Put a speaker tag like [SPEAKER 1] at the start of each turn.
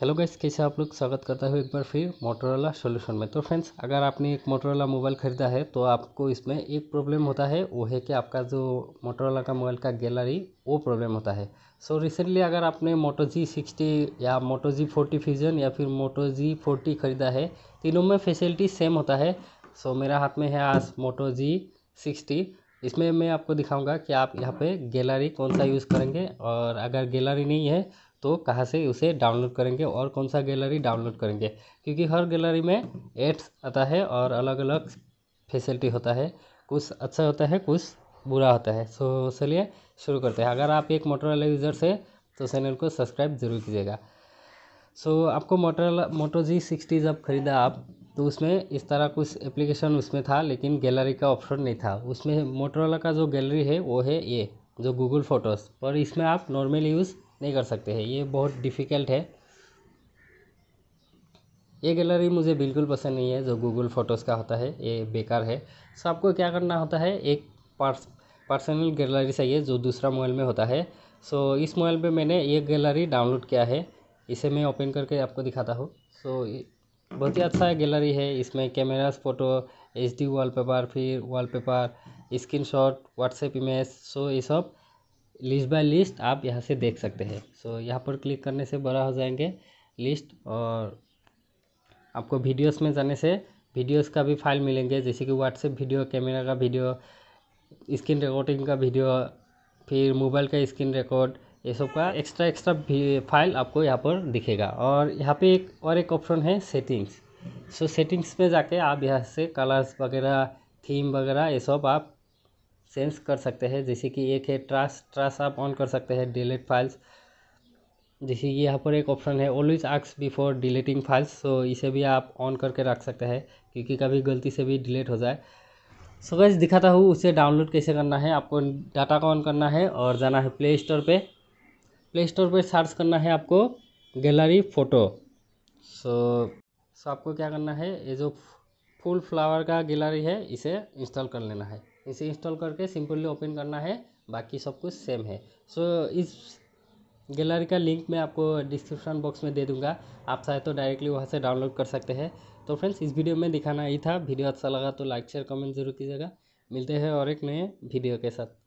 [SPEAKER 1] hello guys कैसे आप लोग स्वागत करता हूँ एक बार फिर मोटरोला सॉल्यूशन में तो फ्रेंड्स अगर आपने एक मोटरोला मोबाइल ख़रीदा है तो आपको इसमें एक प्रॉब्लम होता है वो है कि आपका जो मोटरोला का मोबाइल का गैलरी वो प्रॉब्लम होता है सो so, रिसेंटली अगर आपने मोटो जी सिक्सटी या मोटो जी फोर्टी फ्यूजन या फिर मोटो जी फोर्टी ख़रीदा है तीनों में फैसिलिटी सेम होता है सो so, मेरा हाथ में है आज मोटो जी सिक्सटी इसमें मैं आपको दिखाऊंगा कि आप यहाँ पे गैलरी कौन सा यूज़ करेंगे और अगर गैलरी नहीं है तो कहाँ से उसे डाउनलोड करेंगे और कौन सा गैलरी डाउनलोड करेंगे क्योंकि हर गैलरी में एड्स आता है और अलग अलग फैसिलिटी होता है कुछ अच्छा होता है कुछ बुरा होता है सो चलिए शुरू करते हैं अगर आप एक मोटरवाला यूज़र से तो चैनल को सब्सक्राइब जरूर कीजिएगा सो so, आपको मोटरवाला मोटो जी सिक्सटी जब ख़रीदा आप तो उसमें इस तरह कुछ एप्लीकेशन उसमें था लेकिन गैलरी का ऑप्शन नहीं था उसमें मोटरवाला का जो गैलरी है वो है ये जो गूगल फ़ोटोज़ और इसमें आप नॉर्मल यूज़ नहीं कर सकते हैं ये बहुत डिफ़िकल्ट है ये गैलरी मुझे बिल्कुल पसंद नहीं है जो गूगल फ़ोटोज़ का होता है ये बेकार है सो आपको क्या करना होता है एक पार्स पर्सनल गैलरी चाहिए जो दूसरा मोबाइल में होता है सो इस मोबाइल पे मैंने ये गैलरी डाउनलोड किया है इसे मैं ओपन करके आपको दिखाता हूँ सो बहुत ही अच्छा गैलरी है इसमें cameras photo H D wallpaper फिर wallpaper screenshot WhatsApp image so ये सब लिस्ट बाय लिस्ट आप यहाँ से देख सकते हैं सो so, यहाँ पर क्लिक करने से बड़ा हो जाएंगे लिस्ट और आपको वीडियोस में जाने से वीडियोस का भी फाइल मिलेंगे जैसे कि व्हाट्सएप वीडियो कैमरा का वीडियो स्क्रीन रिकॉर्डिंग का वीडियो फिर मोबाइल का स्क्रीन रिकॉर्ड ये सब का एक्स्ट्रा एक्स्ट्रा फाइल आपको यहाँ पर दिखेगा और यहाँ पे एक और एक ऑप्शन है सेटिंग्स सो so, सेटिंग्स में जाके आप यहाँ से कलर्स वगैरह थीम वगैरह ये सब आप सेंस कर सकते हैं जैसे कि एक है ट्रास ट्रास आप ऑन कर सकते हैं डिलीट फाइल्स जैसे कि यहाँ पर एक ऑप्शन है always asks before deleting files so इसे भी आप ऑन करके रख सकते हैं क्योंकि कभी गलती से भी डिलीट हो जाए सो so गैस दिखाता हूँ उसे डाउनलोड कैसे करना है आपको डाटा को ऑन करना है और जाना है प्ले स्टोर पर प्ले स्टोर पर सर्च करना है आपको गैलरी फ़ोटो सो सो आपको क्या करना है ये जो फुल फ्लावर का गैलरी है इसे इंस्टॉल कर लेना है इसे इंस्टॉल करके सिंपली ओपन करना है बाकी सब कुछ सेम है सो so, इस गैलरी का लिंक मैं आपको डिस्क्रिप्शन बॉक्स में दे दूंगा आप चाहे तो डायरेक्टली वहाँ से डाउनलोड कर सकते हैं तो फ्रेंड्स इस वीडियो में दिखाना ही था वीडियो अच्छा लगा तो लाइक शेयर कमेंट जरूर कीजिएगा मिलते हैं और एक नए वीडियो के साथ